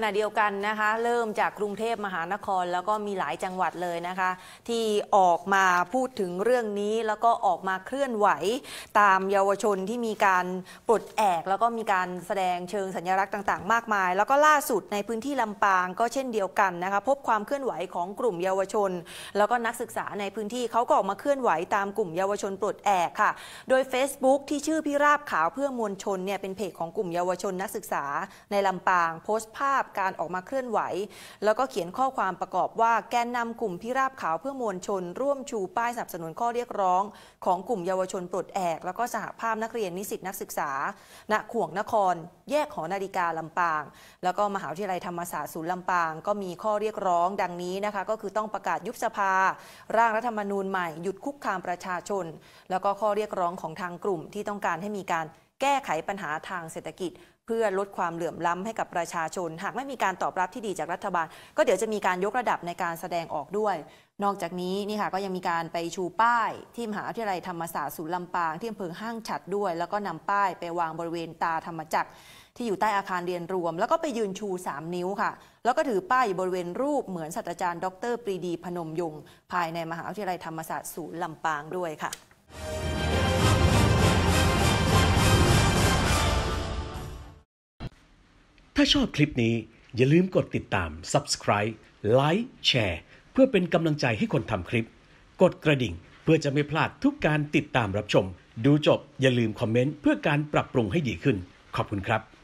ขณะเดียวกันนะคะเริ่มจากกรุงเทพมหานคร แล้วก็มีหลายจังหวัดเลยนะคะ ที่ออกมาพูดถึงเรื่องนี้แล้วก็ออกมาเคลื่อนไหวตามเยาวชนที่มีการปลดแอก แล้วก็มีการแสดงเชิงสัญลักษณ์ต่าง ๆมากมาย แล้วก็ล่าสุดในพื้นที่ลำปาง ก็เช่นเดียวกันนะคะพบความเคลื่อนไหวของกลุ่มเยาวชน แล้วก็นักศึกษาในพื้นที่เขาก็ออกมาเคลื่อนไหวตามกลุ่มเยาวชน ปลดแอกค่ะ โดย Facebook ที่ชื่อพิราบขาวเพื่อมวลชนเนี่ยเป็นเพจของกลุ่มเยาวชนนักศึกษาในลำปาง โพสต์ภาพการออกมาเคลื่อนไหว แล้วก็เขียนข้อความประกอบว่า แกนนำกลุ่มพิราบขาวเพื่อมวลชน ร่วมชูป้ายสนับสนุนข้อเรียกร้อง ของกลุ่มเยาวชนปลดแอก แล้วก็สหภาพนักเรียนนิสิตนักศึกษา ณขวงนคร แยกหอนาฬิกาลำปาง แล้วก็มหาวิทยาลัยธรรมศาสตร์ ศูนย์ลำปาง ก็มีข้อเรียกร้องดังนี้นะคะก็คือต้องประกาศยุบสภา ร่างรัฐธรรมนูญใหม่หยุดคุกคามประชาชน แล้วก็ข้อเรียกร้องของทางกลุ่มที่ต้องการให้มีการแก้ไขปัญหาทางเศรษฐกิจ เพื่อลดความเหลื่อมล้ำให้กับประชาชน หากไม่มีการตอบรับที่ดีจากรัฐบาล ก็เดี๋ยวจะมีการยกระดับในการแสดงออกด้วย นอกจากนี้นี่ค่ะก็ยังมีการไปชูป้ายที่มหาวิทยาลัยธรรมศาสตร์ศูนย์ลำปาง ที่อำเภอห้างฉัดด้วย แล้วก็นำป้ายไปวางบริเวณตาธรรมจักร ที่อยู่ใต้อาคารเรียนรวม แล้วก็ไปยืนชู3นิ้วค่ะแล้วก็ถือป้ายอยู่บริเวณรูปเหมือนศาสตราจารย์ดร ปรีดีพนมยงค์ภายในมหาวิทยาลัยธรรมศาสตร์ศูนย์ลำปางด้วยค่ะถ้าชอบคลิปนี้ อย่าลืมกดติดตาม subscribe like แชร์เพื่อเป็นกำลังใจให้คนทำคลิป กดกระดิ่งเพื่อจะไม่พลาดทุกการติดตามรับชม ดูจบอย่าลืมคอมเมนต์เพื่อการปรับปรุงให้ดีขึ้นขอบคุณครับ